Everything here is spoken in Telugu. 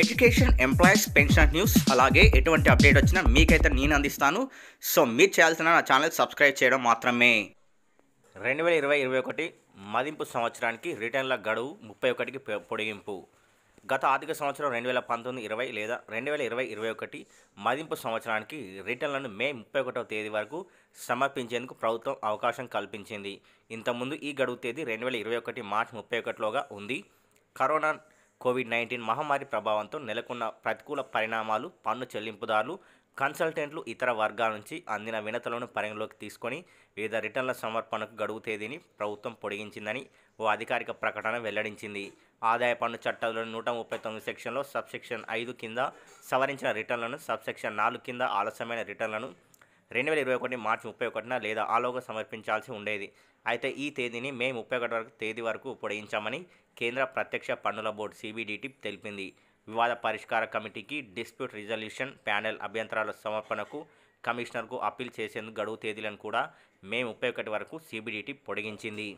ఎడ్యుకేషన్ ఎంప్లాయీస్ పెన్షన్ న్యూస్ అలాగే ఎటువంటి అప్డేట్ వచ్చినా మీకైతే నేను అందిస్తాను సో మీరు చేయాల్సిన నా ఛానల్ సబ్స్క్రైబ్ చేయడం మాత్రమే రెండు వేల ఇరవై ఇరవై ఒకటి మదింపు సంవత్సరానికి రిటర్న్ల గడువు ముప్పై ఒకటికి పొడిగింపు గత ఆర్థిక సంవత్సరం రెండు వేల పంతొమ్మిది ఇరవై లేదా రెండు వేల ఇరవై ఇరవై ఒకటి మదింపు సంవత్సరానికి రిటర్న్లను మే ముప్పై ఒకటవ తేదీ వరకు సమర్పించేందుకు ప్రభుత్వం అవకాశం కల్పించింది ఇంతకుముందు ఈ గడువు తేదీ రెండు వేల ఇరవై ఒకటి మార్చి ముప్పై ఒకటిలోగా ఉంది కరోనా కోవిడ్ నైన్టీన్ మహమ్మారి ప్రభావంతో నెలకొన్న ప్రతికూల పరిణామాలు పన్ను చెల్లింపుదారులు కన్సల్టెంట్లు ఇతర వర్గాల నుంచి అందిన వినతులను పరిగణలోకి తీసుకొని వివిధ రిటర్న్ల సమర్పణకు గడువు తేదీని ప్రభుత్వం పొడిగించిందని ఓ అధికారిక ప్రకటన వెల్లడించింది ఆదాయ పన్ను చట్టంలోని నూట ముప్పై తొమ్మిది సెక్షన్లో సబ్సెక్షన్ ఐదు కింద సవరించిన రిటర్న్లను సబ్సెక్షన్ నాలుగు కింద ఆలస్యమైన రిటర్న్లను రెండు వేల ఇరవై ఒకటి మార్చి ముప్పై ఒకటిన లేదా ఆలోగ సమర్పించాల్సి ఉండేది అయితే ఈ తేదీని మే ముప్పై ఒకటి వరకు తేదీ వరకు పొడిగించామని కేంద్ర ప్రత్యక్ష పన్నుల బోర్డు సిబిడిటి తెలిపింది వివాద పరిష్కార కమిటీకి డిస్ప్యూట్ రిజల్యూషన్ ప్యానెల్ అభ్యంతరాల సమర్పణకు కమిషనర్కు అప్పీల్ చేసేందుకు గడువు తేదీలను కూడా మే ముప్పై ఒకటి వరకు సిబిడిటి పొడిగించింది